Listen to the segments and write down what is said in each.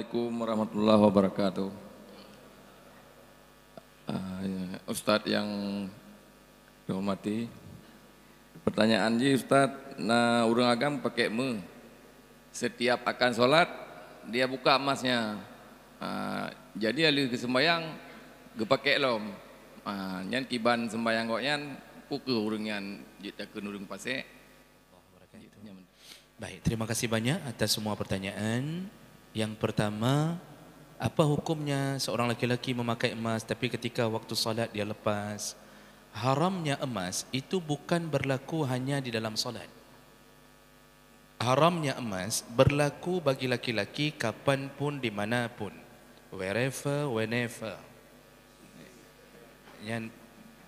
Assalamualaikum warahmatullahi wabarakatuh. Uh, Ustadz yang dihormati, pertanyaan ji Ustadz, nah urung agam pakai me, setiap akan sholat dia buka emasnya, uh, jadi alih ke sembayang gepakai lom, uh, nyan kiban sembayang kok nyan pukul urung yang jita kenurung pasir. Baik, terima kasih banyak atas semua pertanyaan. Yang pertama, apa hukumnya seorang laki-laki memakai emas tapi ketika waktu solat dia lepas? Haramnya emas itu bukan berlaku hanya di dalam solat. Haramnya emas berlaku bagi laki-laki kapan pun di Wherever, whenever. Yang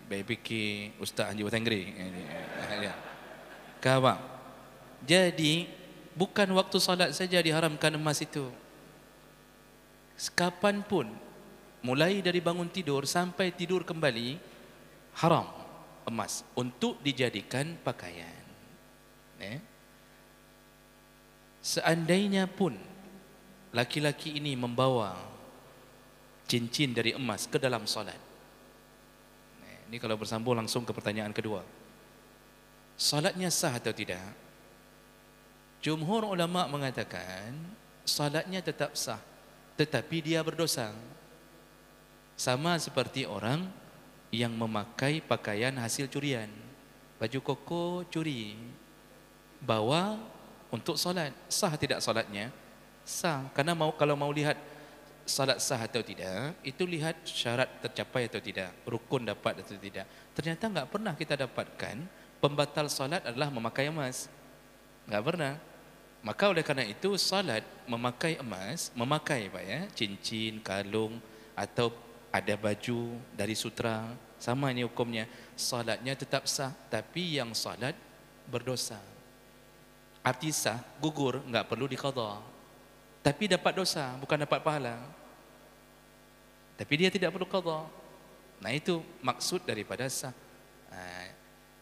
baby ki Ustaz Haji Wathangri. Kawan. Jadi bukan waktu salat saja diharamkan emas itu. Kapan pun mulai dari bangun tidur sampai tidur kembali haram emas untuk dijadikan pakaian. Eh? Seandainya pun laki-laki ini membawa cincin dari emas ke dalam solat. Eh, ini kalau bersambung langsung ke pertanyaan kedua. Solatnya sah atau tidak? Jumhur ulama mengatakan salatnya tetap sah tetapi dia berdosa. Sama seperti orang yang memakai pakaian hasil curian. Baju koko curi bawa untuk salat Sah tidak salatnya Sah. Karena mau kalau mau lihat salat sah atau tidak, itu lihat syarat tercapai atau tidak, rukun dapat atau tidak. Ternyata enggak pernah kita dapatkan pembatal salat adalah memakai emas. Enggak pernah. Maka oleh kerana itu salat memakai emas, memakai Pak ya, cincin, kalung atau ada baju dari sutra, sama ini hukumnya. Salatnya tetap sah, tapi yang salat berdosa. Arti sah, gugur, enggak perlu dikada. Tapi dapat dosa, bukan dapat pahala. Tapi dia tidak perlu qadha. Nah itu maksud daripada sah. Ha,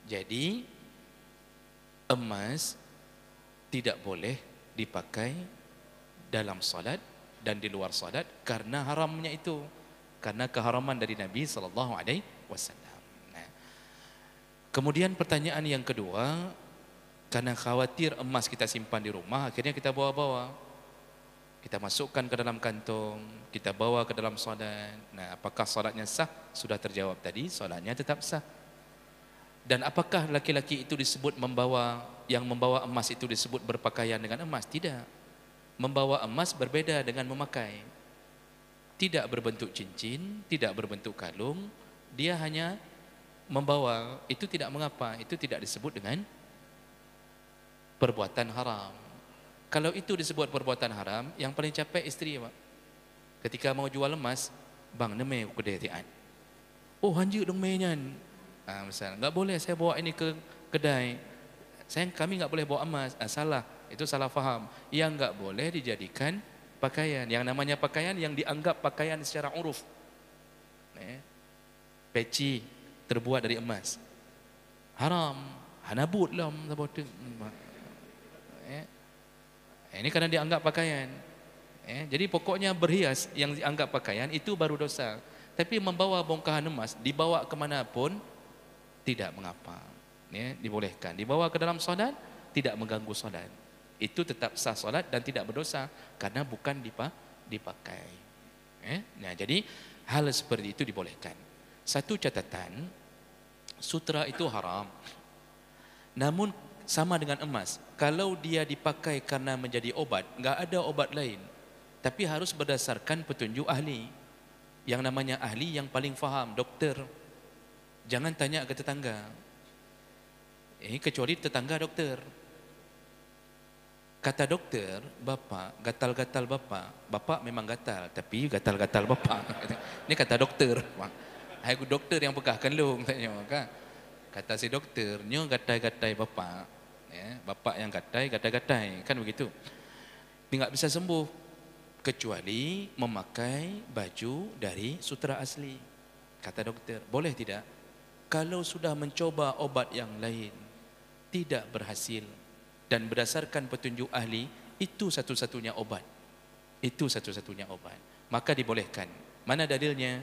jadi emas tidak boleh dipakai dalam salat dan di luar salat karena haramnya itu karena keharaman dari Nabi sallallahu alaihi wasallam. Kemudian pertanyaan yang kedua karena khawatir emas kita simpan di rumah akhirnya kita bawa-bawa. Kita masukkan ke dalam kantong, kita bawa ke dalam salat. Nah, apakah salatnya sah? Sudah terjawab tadi, salatnya tetap sah. Dan apakah laki-laki itu disebut membawa yang membawa emas itu disebut berpakaian dengan emas? Tidak. Membawa emas berbeda dengan memakai. Tidak berbentuk cincin, tidak berbentuk kalung, dia hanya membawa itu tidak mengapa, itu tidak disebut dengan perbuatan haram. Kalau itu disebut perbuatan haram, yang paling capek istri, Pak. Ketika mau jual emas, bang neme kudetian. Oh, hanjuk dong mainan. Ha, ah, misalnya, enggak boleh saya bawa ini ke kedai. Saya kami enggak boleh bawa emas. Ha, salah. Itu salah faham. Yang enggak boleh dijadikan pakaian. Yang namanya pakaian yang dianggap pakaian secara uruf. Eh, peci terbuat dari emas. Haram. Hanabut lah. Hmm. Eh, ini kerana dianggap pakaian. Eh, jadi pokoknya berhias yang dianggap pakaian itu baru dosa. Tapi membawa bongkahan emas dibawa ke mana pun tidak mengapa. Ya, dibolehkan. Dibawa ke dalam solat tidak mengganggu solat. Itu tetap sah solat dan tidak berdosa karena bukan dipakai. Ya. Nah, jadi hal seperti itu dibolehkan. Satu catatan, sutra itu haram. Namun sama dengan emas, kalau dia dipakai karena menjadi obat, enggak ada obat lain. Tapi harus berdasarkan petunjuk ahli. Yang namanya ahli yang paling faham, doktor jangan tanya ke tetangga. eh, kecuali tetangga doktor. Kata doktor, bapa gatal-gatal bapa. Bapa memang gatal, tapi gatal-gatal bapa. Ini kata doktor. Hai doktor yang pegahkan lung tanya kan. Kata si doktor, nyo gatal-gatal bapa. Ya, bapa yang gatal, gatal-gatal kan begitu. Tidak bisa sembuh kecuali memakai baju dari sutra asli. Kata doktor, boleh tidak? kalau sudah mencoba obat yang lain tidak berhasil dan berdasarkan petunjuk ahli itu satu-satunya obat itu satu-satunya obat maka dibolehkan mana dalilnya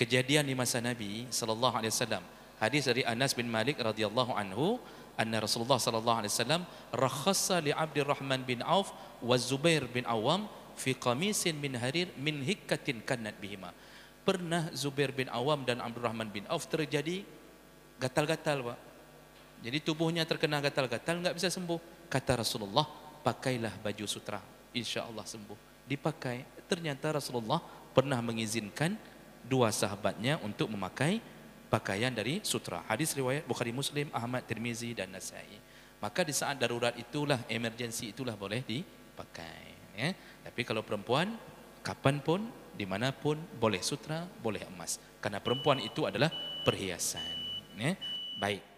kejadian di masa Nabi sallallahu alaihi wasallam hadis dari Anas bin Malik radhiyallahu anhu anna Rasulullah sallallahu alaihi wasallam rakhassa li Abdurrahman bin Auf wa Zubair bin Awam fi qamisin min harir min hikkatin kannat bihima pernah Zubair bin Awam dan Abdul Rahman bin Auf terjadi gatal-gatal pak. Jadi tubuhnya terkena gatal-gatal enggak bisa sembuh. Kata Rasulullah, pakailah baju sutra, Insya Allah sembuh. Dipakai, ternyata Rasulullah pernah mengizinkan dua sahabatnya untuk memakai pakaian dari sutra. Hadis riwayat Bukhari Muslim, Ahmad Tirmizi dan Nasai. Maka di saat darurat itulah, emergensi itulah boleh dipakai. Ya. Tapi kalau perempuan, kapan pun Dimanapun boleh sutra, boleh emas. Karena perempuan itu adalah perhiasan. Ya? Baik.